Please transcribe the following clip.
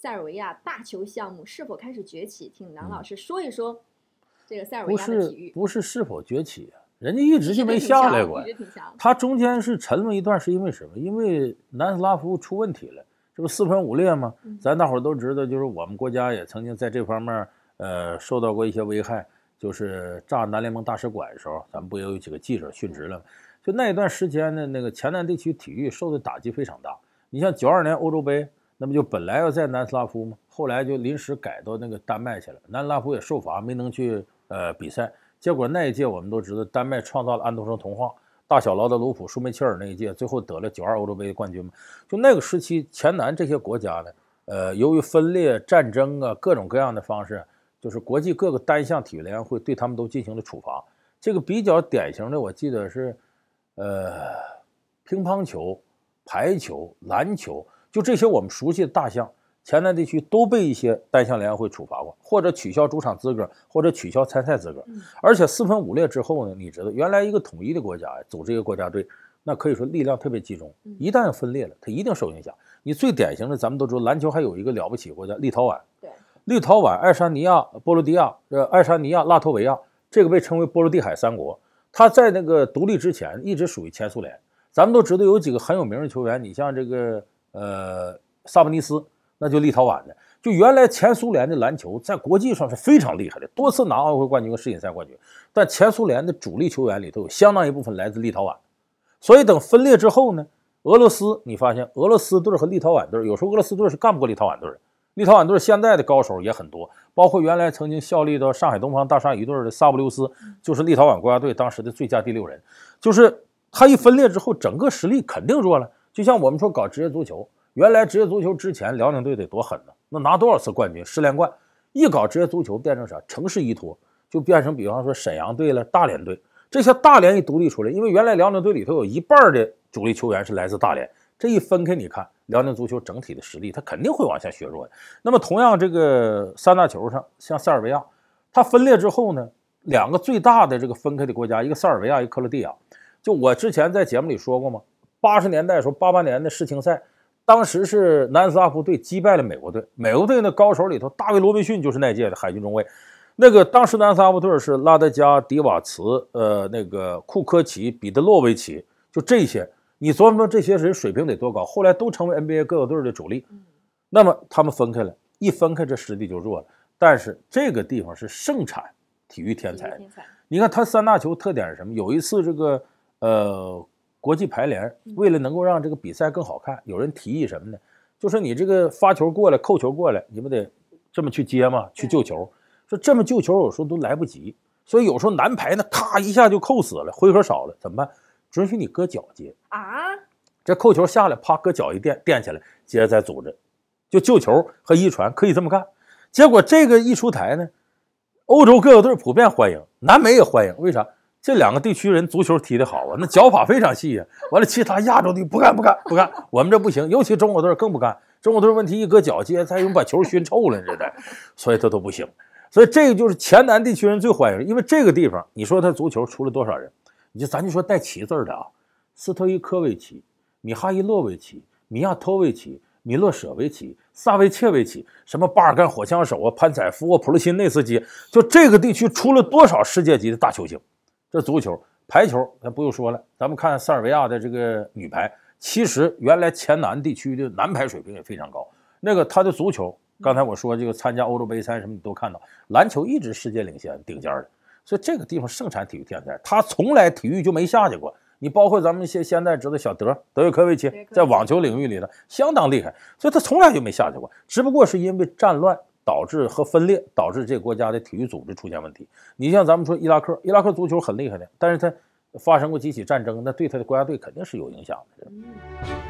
塞尔维亚大球项目是否开始崛起？请南老师说一说这个塞尔维亚的体育。不是是否崛起，人家一直就没下来过。他中间是沉了一段，是因为什么？因为南斯拉夫出问题了，这不四分五裂吗？咱大伙都知道，就是我们国家也曾经在这方面，呃，受到过一些危害，就是炸南联盟大使馆的时候，咱们不也有几个记者殉职了？就那一段时间呢，那个前南地区体育受的打击非常大。你像九二年欧洲杯。那么就本来要在南斯拉夫嘛，后来就临时改到那个丹麦去了。南斯拉夫也受罚，没能去呃比赛。结果那一届我们都知道，丹麦创造了安徒生童话、大小劳德鲁普、舒梅切尔那一届，最后得了九二欧洲杯的冠军嘛。就那个时期，前南这些国家呢，呃，由于分裂、战争啊，各种各样的方式，就是国际各个单项体育联合会对他们都进行了处罚。这个比较典型的，我记得是，呃，乒乓球、排球、篮球。就这些我们熟悉的大项，前南地区都被一些单项联合会处罚过，或者取消主场资格，或者取消参赛资格。而且四分五裂之后呢，你知道，原来一个统一的国家呀，组织一个国家队，那可以说力量特别集中。一旦分裂了，它一定受影响。你最典型的，咱们都知道，篮球还有一个了不起国家——立陶宛。对，立陶宛、爱沙尼亚、波罗的亚、呃，爱沙尼亚、拉脱维亚，这个被称为波罗的海三国。他在那个独立之前一直属于前苏联。咱们都知道有几个很有名的球员，你像这个。呃，萨布尼斯，那就立陶宛的。就原来前苏联的篮球在国际上是非常厉害的，多次拿奥运会冠军和世锦赛冠军。但前苏联的主力球员里头有相当一部分来自立陶宛，所以等分裂之后呢，俄罗斯你发现俄罗斯队和立陶宛队有时候俄罗斯队是干不过立陶宛队。的。立陶宛队现在的高手也很多，包括原来曾经效力到上海东方大鲨鱼队的萨布留斯，就是立陶宛国家队当时的最佳第六人。就是他一分裂之后，整个实力肯定弱了。就像我们说搞职业足球，原来职业足球之前辽宁队得多狠呢，那拿多少次冠军，十连冠。一搞职业足球变成啥？城市依托就变成，比方说沈阳队了、大连队。这些大连一独立出来，因为原来辽宁队里头有一半的主力球员是来自大连，这一分开，你看辽宁足球整体的实力，它肯定会往下削弱那么同样，这个三大球上，像塞尔维亚，它分裂之后呢，两个最大的这个分开的国家，一个塞尔维亚，一个克罗地亚。就我之前在节目里说过吗？八十年代时候，八八年的世青赛，当时是南斯拉夫队击败了美国队。美国队那高手里头，大卫·罗宾逊就是那届的海军中尉。那个当时南斯拉夫队是拉德加·迪瓦茨，呃，那个库科奇、彼得洛维奇，就这些。你琢磨这些人水平得多高？后来都成为 NBA 各个队的主力。那么他们分开了，一分开这实力就弱了。但是这个地方是盛产体育天才。你看他三大球特点是什么？有一次这个呃。国际排联为了能够让这个比赛更好看，有人提议什么呢？就说你这个发球过来，扣球过来，你不得这么去接吗？去救球。说这么救球，有时候都来不及。所以有时候男排呢，咔一下就扣死了，回合少了怎么办？准许你搁脚接啊！这扣球下来，啪，搁脚一垫，垫起来，接着再组织，就救球和一传可以这么干。结果这个一出台呢，欧洲各个队普遍欢迎，南美也欢迎。为啥？这两个地区人足球踢得好啊，那脚法非常细啊。完了，其他亚洲的不干不干不干，我们这不行，尤其中国队更不干。中国队问题一搁脚，接他来再用把球熏臭了，这得，所以他都不行。所以这个就是黔南地区人最欢迎，因为这个地方，你说他足球出了多少人？你就咱就说带“旗”字的啊，斯托伊科维奇、米哈伊洛维奇、米亚托维奇、米洛舍维奇、萨维奇，什么巴尔干火枪手啊，潘采夫、普鲁辛内斯基，就这个地区出了多少世界级的大球星？这足球、排球，咱不用说了。咱们看塞尔维亚的这个女排，其实原来前南地区的男排水平也非常高。那个他的足球，刚才我说这个参加欧洲杯赛什么，你都看到。篮球一直世界领先，顶尖的。所以这个地方盛产体育天才，他从来体育就没下去过。你包括咱们一些现在知道小德，德约科维奇在网球领域里的相当厉害，所以他从来就没下去过。只不过是因为战乱。导致和分裂，导致这个国家的体育组织出现问题。你像咱们说伊拉克，伊拉克足球很厉害的，但是它发生过几起战争，那对他的国家队肯定是有影响的。